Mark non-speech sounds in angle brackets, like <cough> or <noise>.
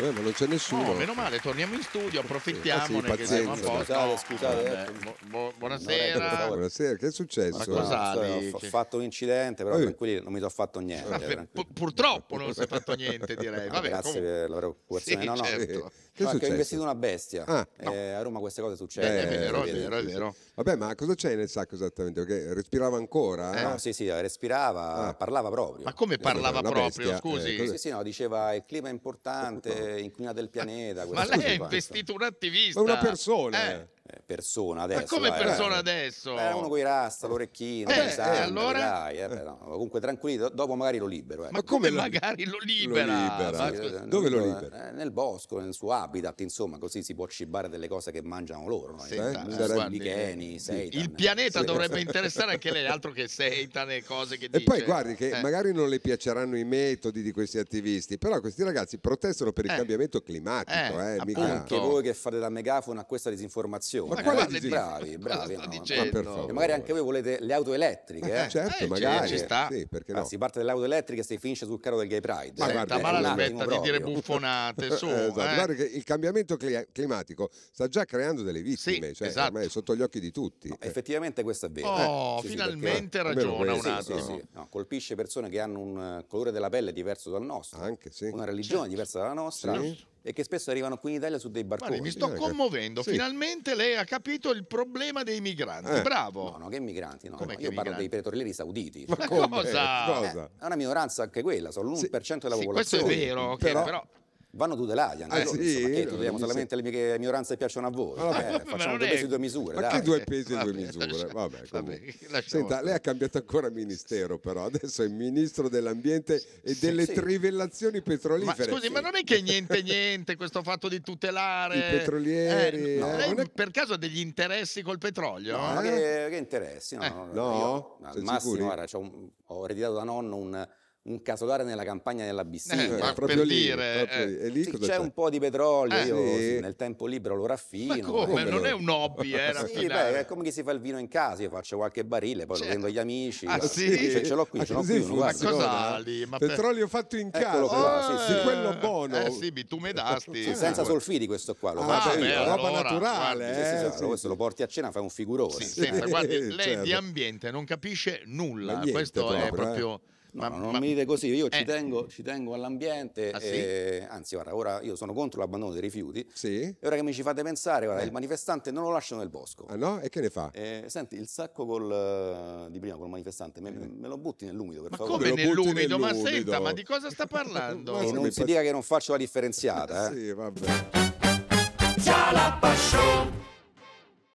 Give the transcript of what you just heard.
Vabbè, eh, ma non c'è nessuno. No, meno male, torniamo in studio, approfittiamo. Ah, sì, che siamo a posto. Scusate, scusate. Eh. buonasera. buonasera. che è successo? Ma cosa Ho fatto un incidente, però tranquilli, non mi sono fatto niente. Vabbè, eh, purtroppo non si è fatto niente, direi. Vabbè, grazie comunque. per la preoccupazione. Sì, no, no. Certo. Che ho investito una bestia. Ah, no. eh, a Roma queste cose succedono. Eh, è vero, è vero, è vero. Vabbè, ma cosa c'è nel sacco esattamente? Perché respirava ancora? Eh? No, sì, sì, respirava, ah. parlava proprio. Ma come parlava proprio, scusi? Sì, sì, no, diceva il clima è importante, inquinata del pianeta. Ma lei ha investito un attivista. Ma una persona. Eh. eh. Eh, persona adesso. Ma come vai, persona vai, eh. adesso? Era uno coi rasta, l'orecchino, eh, eh, allora? dai, eh, beh, no. comunque tranquillo, dopo magari lo libero. Ecco. Ma come, lo... magari lo libera? Lo libera. Eh, dove lo libera? nel bosco, nel suo habitat, insomma, così si può cibare delle cose che mangiano loro. No? Senta, eh, guardi, licheni, seitan, il pianeta dovrebbe interessare anche lei, <laughs> altro che seitan e cose che dice. E poi guardi che magari non le piaceranno i metodi di questi attivisti, però questi ragazzi protestano per il cambiamento climatico. Eh, mica... Anche voi che fate da megafono a questa disinformazione disposizione. Ma quale guardi, bravi, <laughs> bravi. No, ma ma magari anche voi volete le auto elettriche. Eh? eh certo, eh, magari. Ci sta. Sì, perché no? Ah, si parte dalle auto elettriche e si finisce sul carro del gay pride. Ma eh, guarda, ma l'aspetta eh, di dire buffonate <laughs> su. esatto. Eh. il cambiamento climatico sta già creando delle vittime, sì, cioè, esatto. ormai è sotto gli occhi di tutti. No, effettivamente questo è vero. Oh, sì, finalmente ragiona un attimo. colpisce persone che hanno un colore della pelle diverso dal nostro, Anche, una religione certo. diversa dalla nostra e che spesso arrivano qui in Italia su dei barconi. Guardi, mi sto commuovendo, sì. finalmente lei ha capito il problema dei migranti, eh. bravo. No, no, che migranti, no. Com'è Io parlo migranti? dei petrolieri sauditi. Ma Cosa? Eh, è una minoranza anche quella, sono l'1% sì. della popolazione. questo è vero, okay, però, però vanno tutelati anche eh, loro, sì, insomma, che tuteliamo solamente se... le minoranze che piacciono a voi. Vabbè, eh, facciamo due pesi e due misure. Ma dai. che due pesi e due misure? Vabbè, Vabbè Senta, lei ha cambiato ancora ministero, però adesso è ministro dell'ambiente e delle sì, trivellazioni petrolifere. Ma scusi, ma non è che niente niente questo fatto di tutelare i petrolieri? Eh, no. Eh? Lei è... per caso ha degli interessi col petrolio? No, ma che, eh? che interessi? No, no, no, eh, no al massimo, guarda, ho ereditato da nonno un un casolare nella campagna dell'Abissinia. Eh, eh, ma proprio per lì, dire, eh, proprio eh, lì. Sì, c'è un po' di petrolio, eh, io sì. nel tempo libero lo raffino. Ma eh, come? Non è un hobby, eh, <laughs> sì, beh, è come che si fa il vino in casa, io faccio qualche barile, poi cioè. lo certo. vendo agli amici. Ah, ah sì? Cioè, ce l'ho qui, ah, ce l'ho qui. Ma cosa lì? Ma petrolio fatto in casa? Qua, sì, sì. quello buono. Eh sì, bitumedasti. Sì, senza solfidi questo qua, lo ah, beh, roba naturale. Questo lo porti a cena, fai un figurone. <laughs> Lei di certo. ambiente non capisce nulla, questo è proprio No, ma, non ma... mi dite così, io eh. ci, tengo, ci, tengo, all'ambiente, ah, sì? e, anzi guarda, ora io sono contro l'abbandono dei rifiuti, sì? e ora che mi ci fate pensare, guarda, eh. il manifestante non lo lascio nel bosco. Ah no? E che ne fa? Eh, senti, il sacco col, eh, di prima, col manifestante, me, eh. me, lo butti nell'umido, per ma favore. Ma come nell'umido? Ma senta, ma di cosa sta <laughs> parlando? e non si dica che non faccio la differenziata, <laughs> eh? sì, vabbè. Ciao la passion.